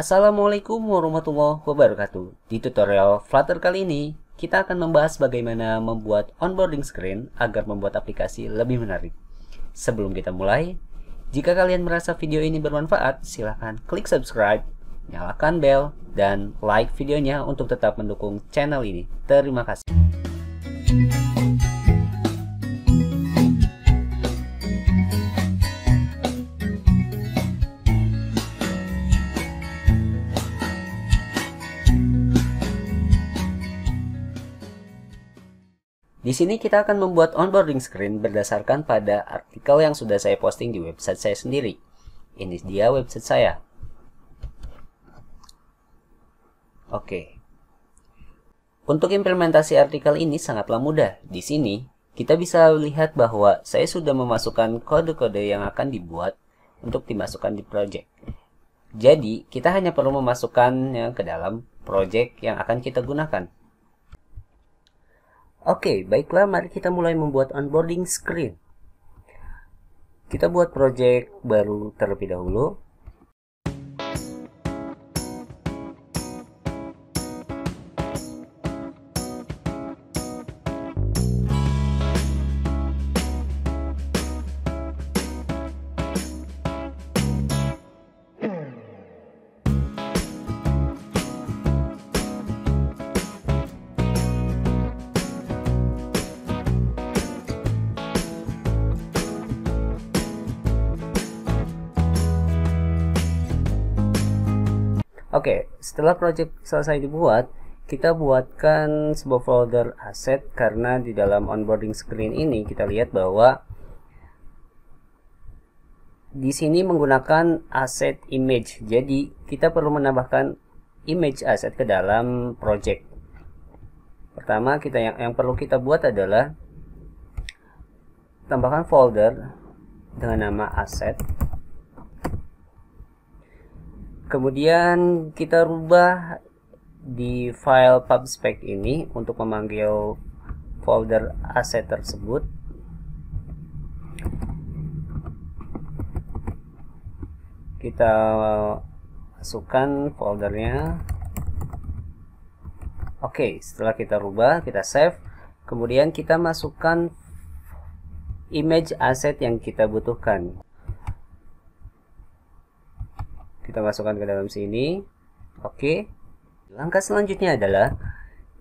Assalamualaikum warahmatullahi wabarakatuh. Di tutorial Flutter kali ini, kita akan membahas bagaimana membuat onboarding screen agar membuat aplikasi lebih menarik. Sebelum kita mulai, jika kalian merasa video ini bermanfaat, silahkan klik subscribe, nyalakan bell, dan like videonya untuk tetap mendukung channel ini. Terima kasih. Di sini kita akan membuat onboarding screen berdasarkan pada artikel yang sudah saya posting di website saya sendiri. Ini dia website saya. Oke. Untuk implementasi artikel ini sangatlah mudah. Di sini, kita bisa lihat bahwa saya sudah memasukkan kode-kode yang akan dibuat untuk dimasukkan di project. Jadi, kita hanya perlu memasukkannya ke dalam project yang akan kita gunakan. Oke, okay, baiklah mari kita mulai membuat onboarding screen. Kita buat project baru terlebih dahulu. Oke, okay, setelah project selesai dibuat, kita buatkan sebuah folder aset karena di dalam onboarding screen ini kita lihat bahwa di sini menggunakan aset image. Jadi, kita perlu menambahkan image aset ke dalam project. Pertama, kita yang yang perlu kita buat adalah tambahkan folder dengan nama aset kemudian kita rubah di file pubspec ini untuk memanggil folder aset tersebut kita masukkan foldernya oke setelah kita rubah kita save kemudian kita masukkan image aset yang kita butuhkan kita masukkan ke dalam sini oke okay. langkah selanjutnya adalah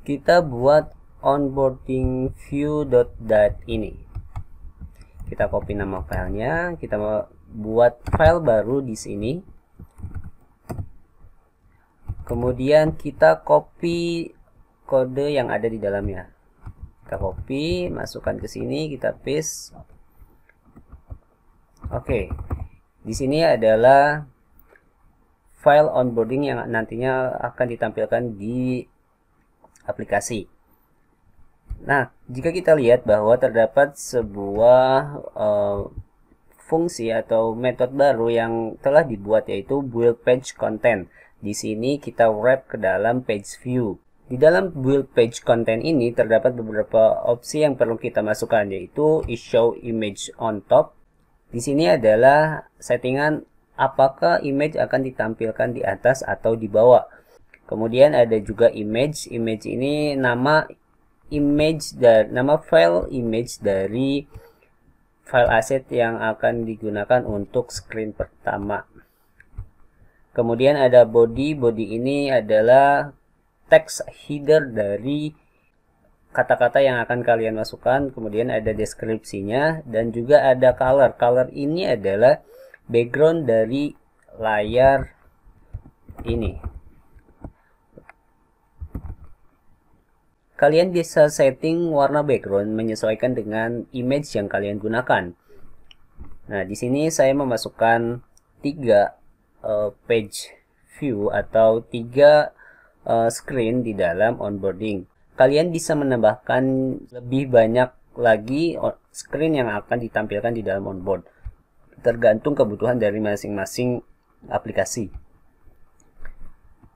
kita buat onboarding view dot view.dat ini kita copy nama filenya kita buat file baru di sini kemudian kita copy kode yang ada di dalamnya kita copy masukkan ke sini kita paste oke okay. di sini adalah file onboarding yang nantinya akan ditampilkan di aplikasi. Nah, jika kita lihat bahwa terdapat sebuah uh, fungsi atau metode baru yang telah dibuat yaitu build page content. Di sini kita wrap ke dalam page view. Di dalam build page content ini terdapat beberapa opsi yang perlu kita masukkan yaitu show image on top. Di sini adalah settingan apakah image akan ditampilkan di atas atau di bawah. Kemudian ada juga image. Image ini nama image dari nama file image dari file aset yang akan digunakan untuk screen pertama. Kemudian ada body. Body ini adalah text header dari kata-kata yang akan kalian masukkan. Kemudian ada deskripsinya dan juga ada color. Color ini adalah background dari layar ini kalian bisa setting warna background menyesuaikan dengan image yang kalian gunakan nah di sini saya memasukkan tiga uh, page view atau tiga uh, screen di dalam onboarding kalian bisa menambahkan lebih banyak lagi screen yang akan ditampilkan di dalam onboard tergantung kebutuhan dari masing-masing aplikasi.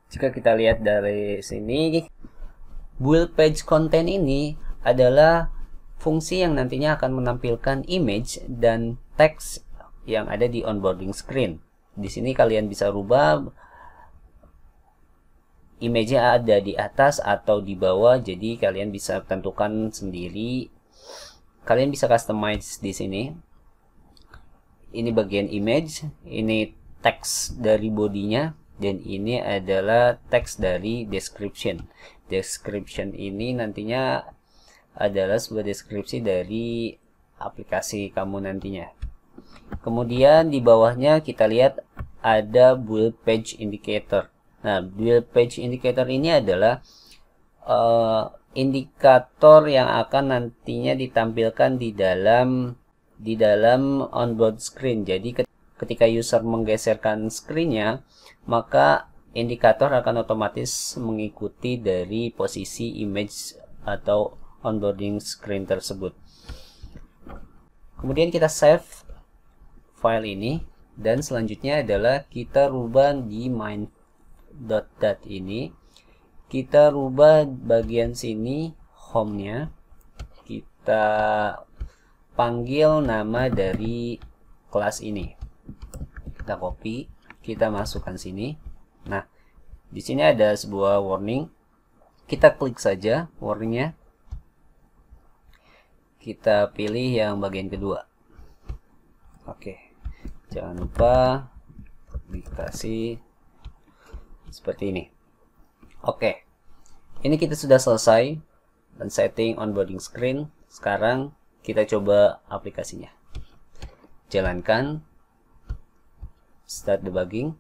Jika kita lihat dari sini, build page content ini adalah fungsi yang nantinya akan menampilkan image dan teks yang ada di onboarding screen. Di sini kalian bisa rubah image-nya ada di atas atau di bawah, jadi kalian bisa tentukan sendiri. Kalian bisa customize di sini ini bagian image ini teks dari bodinya dan ini adalah teks dari description description ini nantinya adalah sebuah deskripsi dari aplikasi kamu nantinya kemudian di bawahnya kita lihat ada build page indicator nah build page indicator ini adalah uh, indikator yang akan nantinya ditampilkan di dalam di dalam onboard screen. Jadi ketika user menggeserkan screennya, maka indikator akan otomatis mengikuti dari posisi image atau onboarding screen tersebut. Kemudian kita save file ini dan selanjutnya adalah kita rubah di main.dat ini. Kita rubah bagian sini home-nya. Kita panggil nama dari kelas ini. Kita copy, kita masukkan sini. Nah, di sini ada sebuah warning. Kita klik saja warningnya. Kita pilih yang bagian kedua. Oke, jangan lupa dikasih seperti ini. Oke, ini kita sudah selesai dan setting onboarding screen. Sekarang kita coba aplikasinya. Jalankan. Start debugging.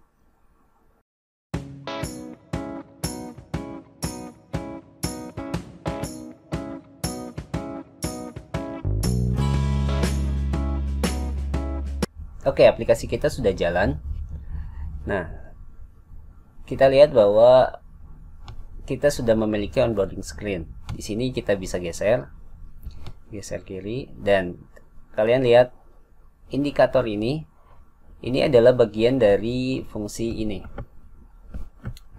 Oke, aplikasi kita sudah jalan. Nah, kita lihat bahwa kita sudah memiliki onboarding screen. Di sini kita bisa geser geser kiri dan kalian lihat indikator ini ini adalah bagian dari fungsi ini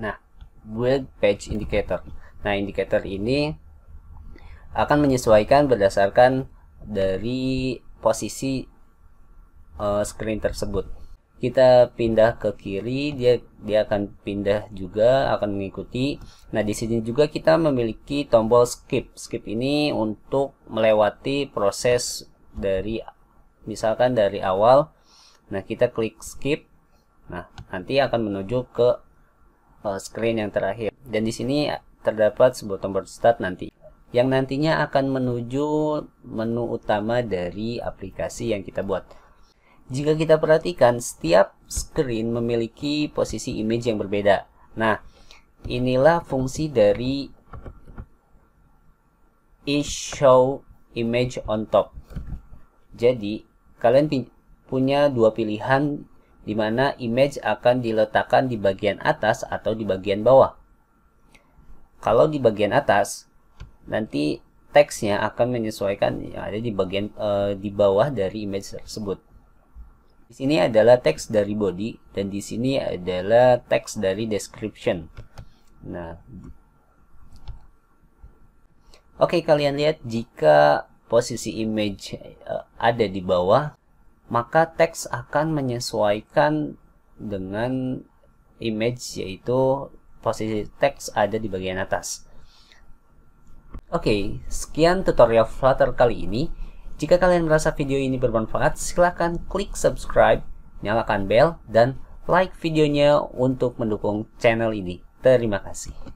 nah build page indicator nah indikator ini akan menyesuaikan berdasarkan dari posisi uh, screen tersebut kita pindah ke kiri dia dia akan pindah juga akan mengikuti nah di sini juga kita memiliki tombol skip skip ini untuk melewati proses dari misalkan dari awal nah kita klik skip nah nanti akan menuju ke uh, screen yang terakhir dan di sini terdapat sebuah tombol start nanti yang nantinya akan menuju menu utama dari aplikasi yang kita buat jika kita perhatikan, setiap screen memiliki posisi image yang berbeda. Nah, inilah fungsi dari is show image on top. Jadi, kalian punya dua pilihan di mana image akan diletakkan di bagian atas atau di bagian bawah. Kalau di bagian atas, nanti teksnya akan menyesuaikan yang ada di bagian e, di bawah dari image tersebut. Di sini adalah teks dari body dan di sini adalah teks dari description. Nah, oke okay, kalian lihat jika posisi image uh, ada di bawah, maka teks akan menyesuaikan dengan image yaitu posisi teks ada di bagian atas. Oke, okay, sekian tutorial Flutter kali ini. Jika kalian merasa video ini bermanfaat, silahkan klik subscribe, nyalakan bell, dan like videonya untuk mendukung channel ini. Terima kasih.